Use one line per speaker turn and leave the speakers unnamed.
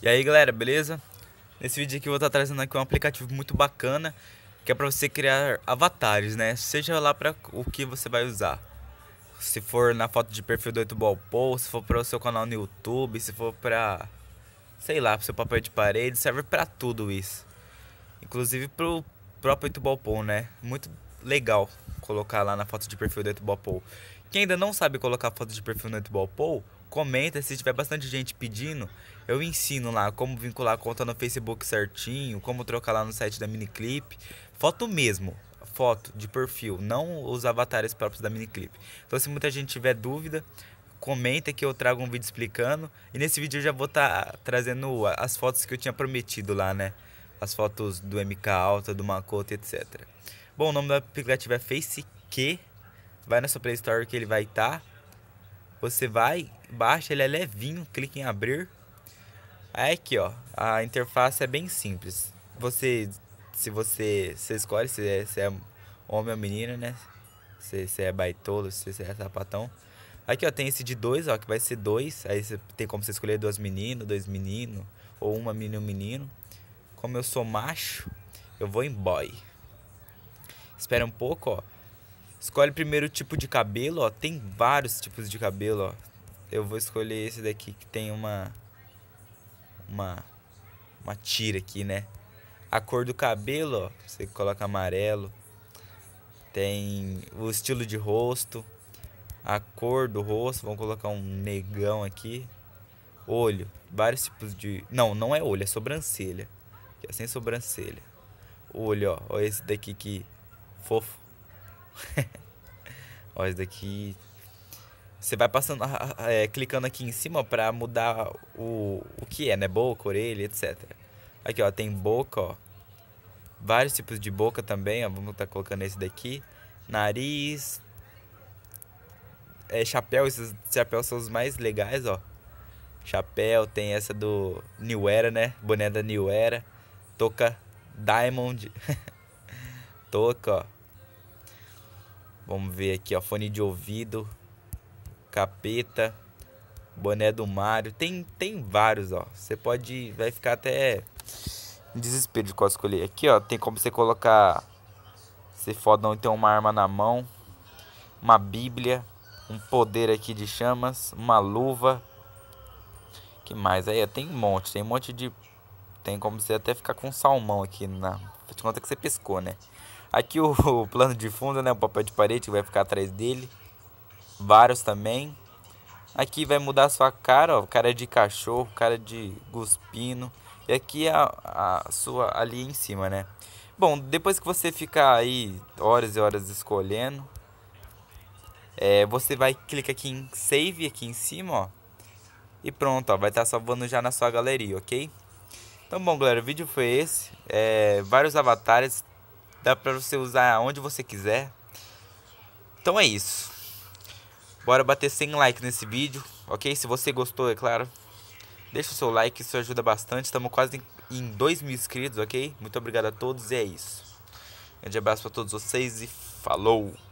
E aí galera, beleza? Nesse vídeo aqui eu vou estar tá trazendo aqui um aplicativo muito bacana Que é para você criar avatares, né? Seja lá para o que você vai usar Se for na foto de perfil do 8 se for para o seu canal no YouTube Se for para, sei lá, para seu papel de parede Serve para tudo isso Inclusive para o próprio 8 né? Muito legal colocar lá na foto de perfil do 8 Quem ainda não sabe colocar foto de perfil no 8 comenta, se tiver bastante gente pedindo, eu ensino lá como vincular a conta no Facebook certinho, como trocar lá no site da Miniclip. Foto mesmo, foto de perfil, não os avatares próprios da Miniclip. Então se muita gente tiver dúvida, comenta que eu trago um vídeo explicando. E nesse vídeo eu já vou estar tá trazendo as fotos que eu tinha prometido lá, né? As fotos do MK Alta, do Makoto, etc. Bom, o nome do aplicativo é Q. Vai na sua Play Store que ele vai estar. Tá. Você vai, baixa, ele é levinho, clica em abrir. Aí aqui, ó, a interface é bem simples. Você, se você, você escolhe se é, se é homem ou menina, né? Se, se é baitolo, se, é sapatão. Aqui, ó, tem esse de dois, ó, que vai ser dois. Aí você tem como você escolher duas meninas, dois meninos, ou uma menina e um menino. Como eu sou macho, eu vou em boy. Espera um pouco, ó. Escolhe primeiro o tipo de cabelo, ó. Tem vários tipos de cabelo, ó. Eu vou escolher esse daqui que tem uma uma uma tira aqui, né? A cor do cabelo, ó, você coloca amarelo. Tem o estilo de rosto, a cor do rosto, vamos colocar um negão aqui. Olho, vários tipos de, não, não é olho, é sobrancelha. Que é sem sobrancelha. Olho, ó, ó esse daqui que fofo ó, esse daqui. Você vai passando, ah, ah, ah, é, clicando aqui em cima para mudar o, o que é, né? Boca, orelha, etc. Aqui, ó, tem boca, ó. Vários tipos de boca também, ó. Vamos estar tá colocando esse daqui. Nariz. É, chapéu, esses chapéus são os mais legais, ó. Chapéu, tem essa do New Era, né? Boné da New Era. Toca Diamond. Toca, ó Vamos ver aqui, ó, fone de ouvido, capeta, boné do Mario. Tem tem vários, ó. Você pode vai ficar até em desespero de qual escolher. Aqui, ó, tem como você colocar se fodão e tem uma arma na mão, uma bíblia, um poder aqui de chamas, uma luva. Que mais aí? Tem um monte, tem um monte de tem como você até ficar com um salmão aqui na. Faz conta que você pescou, né? Aqui o, o plano de fundo, né? O papel de parede que vai ficar atrás dele. Vários também. Aqui vai mudar sua cara, ó. Cara de cachorro, cara de guspino. E aqui é a, a sua ali em cima, né? Bom, depois que você ficar aí horas e horas escolhendo, é, você vai clicar aqui em save aqui em cima, ó. E pronto, ó, vai estar tá salvando já na sua galeria, ok? Então bom, galera, o vídeo foi esse. É, vários avatares Dá para você usar onde você quiser. Então é isso. Bora bater 100 likes nesse vídeo, ok? Se você gostou, é claro. Deixa o seu like, isso ajuda bastante. Estamos quase em 2 mil inscritos, ok? Muito obrigado a todos e é isso. Um grande abraço para todos vocês e falou!